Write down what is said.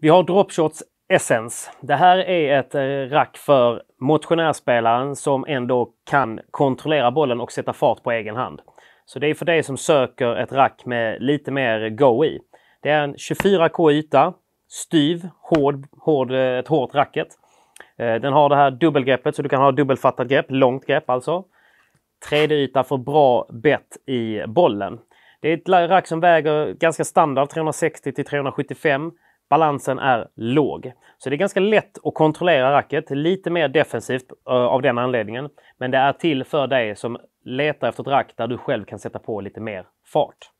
Vi har Dropshots Essence. Det här är ett eh, rack för motionärspelaren som ändå kan kontrollera bollen och sätta fart på egen hand. Så det är för dig som söker ett rack med lite mer go i. Det är en 24K yta, styv, hård, hård, eh, ett hårt racket. Eh, den har det här dubbelgreppet så du kan ha dubbelfattat grepp, långt grepp alltså. 3D-yta för bra bett i bollen. Det är ett rack som väger ganska standard 360 till 375 Balansen är låg. Så det är ganska lätt att kontrollera racket, lite mer defensivt eh, av den anledningen. Men det är till för dig som letar efter ett rack där du själv kan sätta på lite mer fart.